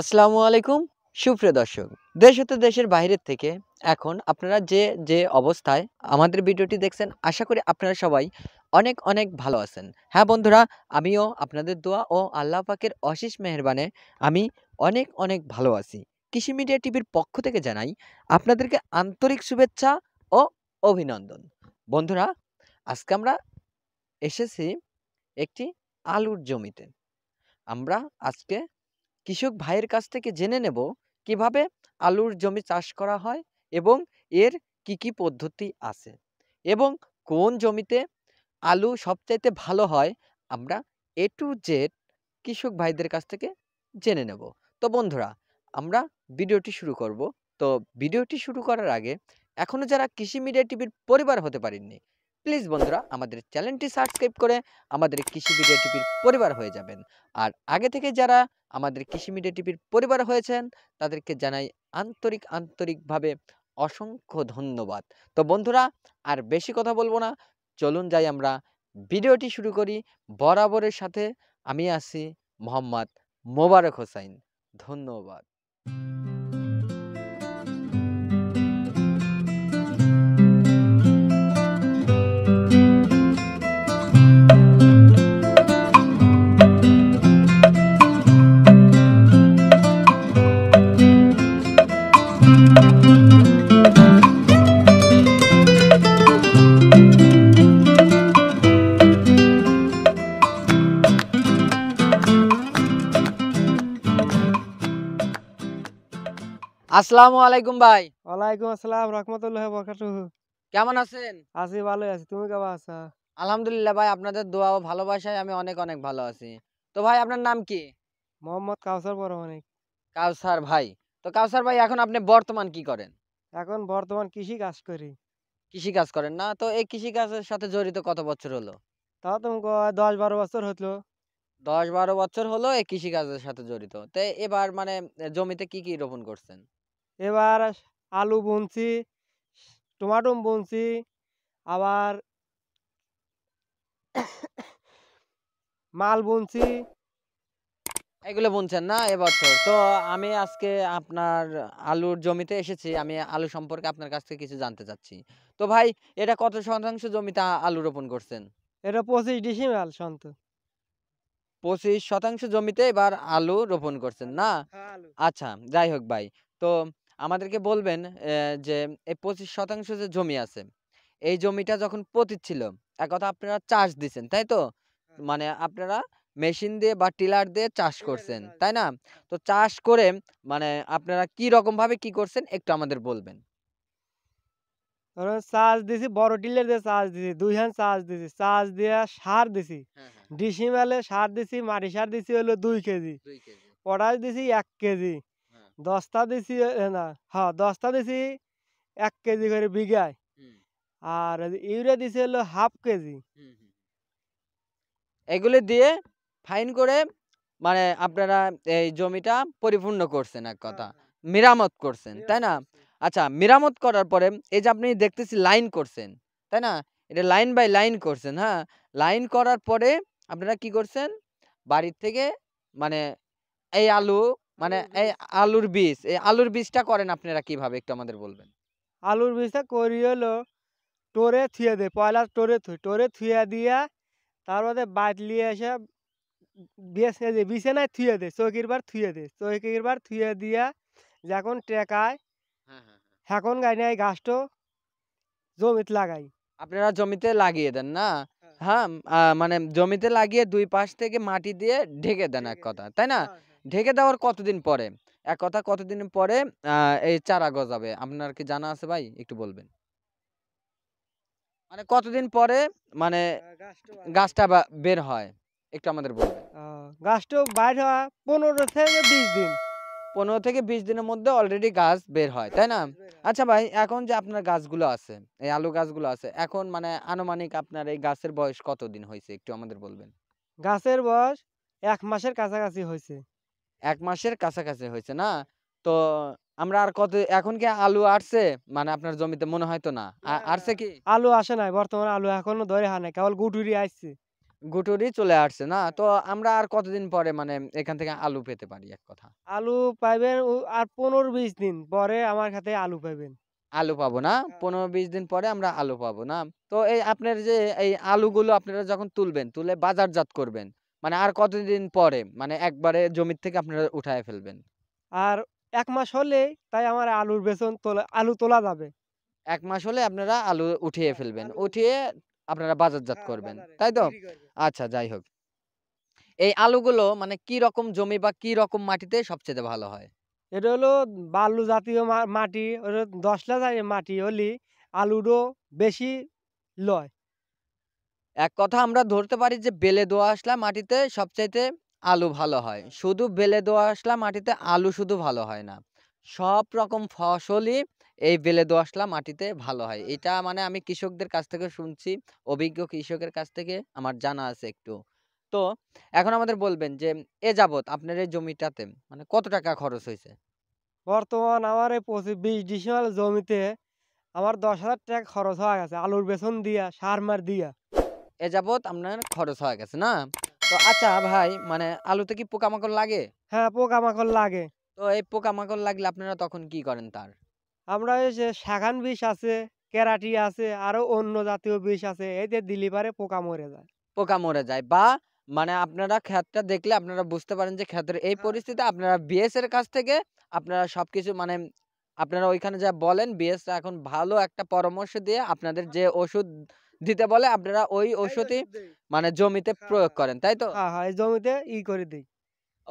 আসসালামু আলাইকুম সুপ্রিয় দর্শক দেশ হতে দেশের বাইরের থেকে এখন আপনারা যে যে অবস্থায় আমাদের ভিডিওটি দেখছেন আশা করি আপনারা সবাই অনেক অনেক ভালো আছেন হ্যাঁ বন্ধুরা আমিও আপনাদের দোয়া ও আল্লাহ পাকের অশেষ মেহরবানে আমি অনেক অনেক ভালো আছি কৃষি মিডিয়া টিভির পক্ষ থেকে জানাই আপনাদেরকে আন্তরিক শুভেচ্ছা ও অভিনন্দন বন্ধুরা আজকে আমরা এসেছি একটি আলুর জমিতে আমরা আজকে কৃষক ভাইয়ের কাছ থেকে জেনে নেব কিভাবে আলুর জমি চাষ করা হয় এবং এর কি কি পদ্ধতি আছে এবং কোন জমিতে আলু সবচাইতে ভালো হয় আমরা এ টু জেড কৃষক ভাইদের কাছ থেকে জেনে নেব তো বন্ধুরা আমরা ভিডিওটি শুরু করব তো ভিডিওটি শুরু করার আগে এখনও যারা কৃষি মিডিয়া টিভির পরিবার হতে পারেননি প্লিজ বন্ধুরা আমাদের চ্যানেলটি সাবস্ক্রাইব করে আমাদের কৃষি মিডিয়া টিভির পরিবার হয়ে যাবেন আর আগে থেকে যারা আমাদের কৃষি মিডিয়া টিভির পরিবার হয়েছেন তাদেরকে জানাই আন্তরিক আন্তরিকভাবে অসংখ্য ধন্যবাদ তো বন্ধুরা আর বেশি কথা বলবো না চলুন যাই আমরা ভিডিওটি শুরু করি বরাবরের সাথে আমি আছি মোহাম্মদ মোবারক হোসাইন ধন্যবাদ আসসালামু আলাইকুম ভাই ওয়ালাইকুম আসসালাম রহমতুল্লাহ বরকাতুহু কেমন আছেন আছি ভালো আছি তুমি কেমন আছো আলহামদুলিল্লাহ ভাই আপনাদের দোয়া ও ভালোবাসায় আমি অনেক অনেক ভালো আছি তো ভাই আপনার নাম কি মোহাম্মদ কাউসার পরমানিক কাউসার ভাই তো কাউসার ভাই এখন আপনি বর্তমান কি করেন এখন বর্তমান কৃষি কাজ করি কৃষি কাজ করেন না তো এই কৃষি কাজের সাথে জড়িত কত বছর হলো তাও তোমাকে 10 12 বছর হলো দশ বারো বছর হলো এই কৃষি কাজের সাথে জড়িত তো এবার মানে জমিতে কি কি রোপণ করছেন এবার আলু বুনছি টমাটো বুনছি আবার মাল বুনছি এগুলো বুনছেন না এবছর তো আমি আজকে আপনার আলুর জমিতে এসেছি আমি আলু সম্পর্কে আপনার কাছ থেকে কিছু জানতে চাচ্ছি তো ভাই এটা কত শতাংশ জমিতে আলু রোপণ করছেন এটা পঁচিশ ডিসিমাল সন্ত পঁচিশ শতাংশ জমিতে এবার আলু রোপণ করছেন না হ্যাঁ, আচ্ছা যাই হোক ভাই তো আমাদেরকে বলবেন যে এই পঁচিশ শতাংশ যে জমি আছে এই জমিটা যখন পতিত ছিল এক কথা আপনারা চাষ দিচ্ছেন তাই তো মানে আপনারা মেশিন দিয়ে বা টিলার দিয়ে চাষ করছেন তাই না তো হ্যাঁ। চাষ করে মানে আপনারা কি রকম ভাবে কি করছেন একটু আমাদের বলবেন চাষ দিছি বড় টিলার দিয়ে চাষ দিছি দুই হ্যান চাষ দিছি চাষ দিয়ে সার দিছি হ্যাঁ, হ্যাঁ। ডিসিমেলে সার দিছি মাটি সার দিছি হলো দুই কেজি পটাশ দিছি এক কেজি দশটা দিছি না হ্যাঁ দশটা দিছি এক কেজি করে বিঘায় আর ইউরিয়া দিছে হলো হাফ কেজি এগুলো দিয়ে ফাইন করে মানে আপনারা এই জমিটা পরিপূর্ণ করছেন এক কথা হ্যাঁ, হ্যাঁ। মেরামত করছেন তাই না আচ্ছা মেরামত করার পরে এই যে আপনি দেখতেছি লাইন করছেন তাই না এটা লাইন বাই লাইন করছেন হ্যাঁ লাইন করার পরে আপনারা কি করছেন বাড়ির থেকে মানে এই আলু মানে এই আলুর বীজ এই আলুর বীজটা করেন আপনারা কিভাবে একটু আমাদের বলবেন আলুর বীজটা করি হলো টোরে থুয়ে দেয় পয়লা টোরে থুই টোরে থুয়ে দিয়া তারপরে বাটলিয়ে এসে বেছে দেয় বিছানায় থুয়ে দেয় চৌকির বার থুয়ে দেয় চৌকির বার থুয়ে দিয়া যখন টেকায় হ্যাঁ, হ্যাঁ, হ্যাঁ। এখন গাইনে এই গাছটো জমিতে লাগাই আপনারা জমিতে লাগিয়ে দেন না হ্যাঁ মানে জমিতে লাগিয়ে দুই পাশ থেকে মাটি দিয়ে ঢেকে দেন এক কথা তাই না ঢেকে দেওয়ার কতদিন পরে এক কথা কতদিন পরে এই চারা গজাবে আপনার কি জানা আছে ভাই একটু বলবেন মানে কতদিন পরে মানে গাছটা বের হয় একটু আমাদের বলবেন গাছ বের হয় তাই না আচ্ছা ভাই এখন যে আপনার আছে এই আলু আছে এখন মানে আনুমানিক আপনার এই গাছের বয়স কতদিন হয়েছে একটু আমাদের বলবেন গাছের বয়স এক মাসের কাছাকাছি হয়েছে এক মাসের কাছাকাছি হয়েছে না তো আমরা আর কত এখন কি আলু আসছে মানে আপনার জমিতে মনে হয় তো না আসছে কি আলু আসে নাই বর্তমানে আলু এখনো ধরে হয় না কেবল গুটুরি আসছে গুটুরি চলে আসছে না তো আমরা আর কতদিন পরে মানে এখান থেকে আলু পেতে পারি এক কথা আলু পাইবেন আর পনেরো বিশ দিন পরে আমার খাতে আলু পাইবেন আলু পাবো না হ্যাঁ। পনেরো বিশ দিন পরে আমরা আলু পাবো না তো এই আপনার যে এই আলুগুলো আপনারা যখন তুলবেন তুলে বাজারজাত করবেন মানে আর কতদিন পরে মানে একবারে জমির থেকে আপনারা উঠায় ফেলবেন আর এক মাস হলে তাই আমার আলুর বেসন তোলা আলু তোলা যাবে এক মাস হলে আপনারা আলু উঠিয়ে হ্যাঁ, ফেলবেন উঠিয়ে আপনারা বাজারজাত হ্যাঁ, করবেন তাই তো আচ্ছা যাই হোক এই আলুগুলো মানে কি রকম জমি বা কি রকম মাটিতে সবচেয়ে ভালো হয় এটা হলো বালু জাতীয় মাটি দশলা জাতীয় মাটি হলে আলুরও বেশি লয় এক কথা আমরা ধরতে পারি যে বেলে দোয়া আসলা মাটিতে সবচাইতে আলু ভালো হয় শুধু বেলে দোয়া আসলা মাটিতে আলু শুধু ভালো হয় না সব রকম ফসলই এই বেলে দোয়াশলা মাটিতে ভালো হয় এটা মানে আমি কৃষকদের কাছ থেকে শুনছি অভিজ্ঞ কৃষকের কাছ থেকে আমার জানা আছে একটু তো এখন আমাদের বলবেন যে এ যাবৎ আপনার এই জমিটাতে মানে কত টাকা খরচ হয়েছে বর্তমান আমার এই পঁচিশ বিশ ডিসেম্বর জমিতে আমার দশ হাজার টাকা খরচ হয়ে গেছে আলুর বেসন দিয়া সার মার দিয়া এ যাবৎ আপনার খরচ হয়ে গেছে না তো আচ্ছা ভাই মানে আলুতে কি পোকামাকড় লাগে হ্যাঁ পোকামাকড় লাগে তো এই পোকামাকড় লাগলে আপনারা তখন কি করেন তার আমরা ওই যে শাখান বিষ আছে কেরাটি আছে আরো অন্য জাতীয় বিষ আছে এই যে পারে পোকা মরে যায় পোকা মরে যায় বা মানে আপনারা ক্ষেতটা দেখলে আপনারা বুঝতে পারেন যে ক্ষেতের এই হ্যাঁ। পরিস্থিতি আপনারা বিএস এর কাছ থেকে আপনারা সবকিছু মানে আপনারা ওইখানে যা বলেন টা এখন ভালো একটা পরামর্শ দিয়ে আপনাদের যে ওষুধ দিতে বলে আপনারা ওই ঔষধি মানে জমিতে হ্যাঁ। প্রয়োগ করেন তাই তো হ্যাঁ, হ্যাঁ, জমিতে ই করে দিই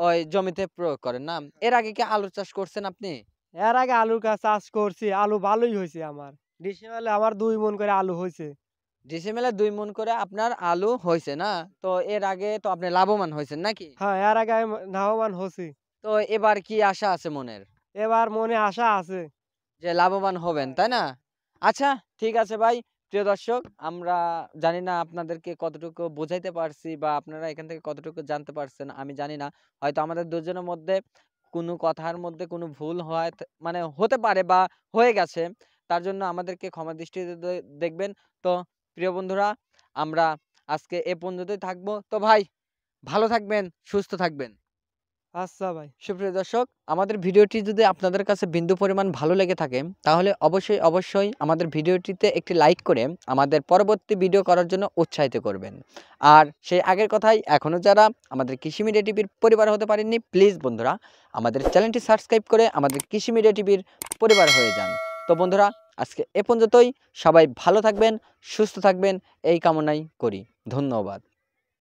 ওই জমিতে প্রয়োগ করেন না এর আগে কি আলু চাষ করছেন আপনি এর আগে আলু চাষ করছি আলু ভালোই হয়েছে আমার ডিসেম্বরে আমার দুই মন করে আলু হয়েছে ডিসেম্বরে দুই মন করে আপনার আলু হয়েছে না তো এর আগে তো আপনি লাভবান হয়েছেন নাকি হ্যাঁ এর আগে লাভবান হয়েছি তো এবার কি আশা আছে মনের এবার মনে আশা আছে যে লাভবান হবেন তাই না আচ্ছা ঠিক আছে ভাই প্রিয় দর্শক আমরা জানি না আপনাদেরকে কতটুকু বোঝাইতে পারছি বা আপনারা এখান থেকে কতটুকু জানতে পারছেন আমি জানি না হয়তো আমাদের দুজনের মধ্যে কোনো কথার মধ্যে কোনো ভুল হয় মানে হতে পারে বা হয়ে গেছে তার জন্য আমাদেরকে ক্ষমা দৃষ্টিতে দেখবেন তো প্রিয় বন্ধুরা আমরা আজকে এ পর্যন্তই থাকবো তো ভাই ভালো থাকবেন সুস্থ থাকবেন আচ্ছা ভাই সুপ্রিয় দর্শক আমাদের ভিডিওটি যদি আপনাদের কাছে বিন্দু পরিমাণ ভালো লেগে থাকে তাহলে অবশ্যই অবশ্যই আমাদের ভিডিওটিতে একটি লাইক করে আমাদের পরবর্তী ভিডিও করার জন্য উৎসাহিত করবেন আর সেই আগের কথাই এখনও যারা আমাদের কৃষি মিডিয়া টিভির পরিবার হতে পারেননি প্লিজ বন্ধুরা আমাদের চ্যানেলটি সাবস্ক্রাইব করে আমাদের কৃষি মিডিয়া টিভির পরিবার হয়ে যান তো বন্ধুরা আজকে এ পর্যন্তই সবাই ভালো থাকবেন সুস্থ থাকবেন এই কামনাই করি ধন্যবাদ